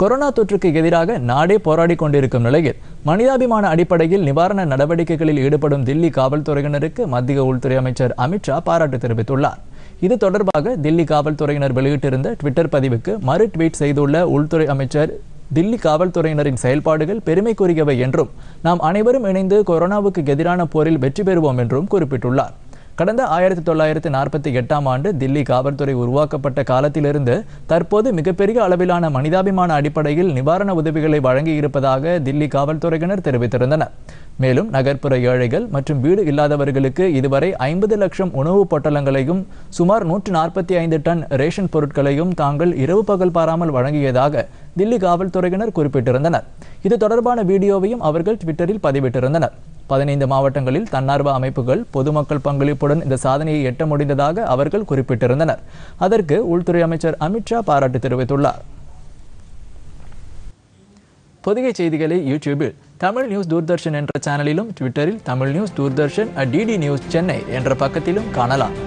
corona தொற்றுக்கு எதிராக நாடே போராடி கொண்டிருக்கும் நிலையில் மனிதாபிமான அடிப்படையில் நிவாரண நடவடிக்கைகளில் ஈடுபடும் தில்லி காவல்துறையினருக்கு மத்திய உள்துறை அமைச்சர் அமித்ஷா பாராட்டு தெரிவித்துள்ளார் இது தொடர்பாக தில்லி காவல்துறையினர் வெளியிட்டிருந்த ட்விட்டர் பதிவுக்கு மறு ட்வீட் செய்துள்ள உள்துறை அமைச்சர் தில்லி காவல்துறையினரின் செயல்பாடுகள் பெருமைக்குரியவை என்றும் நாம் அனைவரும் இணைந்து கொரோனாவுக்கு எதிரான போரில் வெற்றி பெறுவோம் என்றும் குறிப்பிட்டுள்ளார் கடந்த ஆயிரத்தி தொள்ளாயிரத்தி நாற்பத்தி எட்டாம் ஆண்டு தில்லி காவல்துறை உருவாக்கப்பட்ட காலத்திலிருந்து தற்போது மிகப்பெரிய அளவிலான மனிதாபிமான அடிப்படையில் நிவாரண உதவிகளை வழங்கியிருப்பதாக தில்லி காவல்துறையினர் தெரிவித்திருந்தனர் மேலும் நகர்ப்புற ஏழைகள் மற்றும் வீடு இல்லாதவர்களுக்கு இதுவரை ஐம்பது லட்சம் உணவுப் பொட்டலங்களையும் சுமார் நூற்று நாற்பத்தி ஐந்து டன் ரேஷன் பொருட்களையும் தாங்கள் இரவு பகல் பாராமல் வழங்கியதாக தில்லி காவல்துறையினர் குறிப்பிட்டிருந்தனர் இது தொடர்பான வீடியோவையும் அவர்கள் ட்விட்டரில் பதிவிட்டிருந்தனர் பதினைந்து மாவட்டங்களில் தன்னார்வ அமைப்புகள் பொதுமக்கள் பங்களிப்புடன் இந்த சாதனையை எட்ட முடிந்ததாக அவர்கள் குறிப்பிட்டிருந்தனர் அதற்கு உள்துறை அமைச்சர் அமித்ஷா பாராட்டு தெரிவித்துள்ளார் பொதுகை செய்திகளை யூடியூபில் தமிழ் நியூஸ் தூர்தர்ஷன் என்ற சேனலிலும் ட்விட்டரில் Tamil news Doordarshan DD news Chennai என்ற பக்கத்திலும் காணலாம்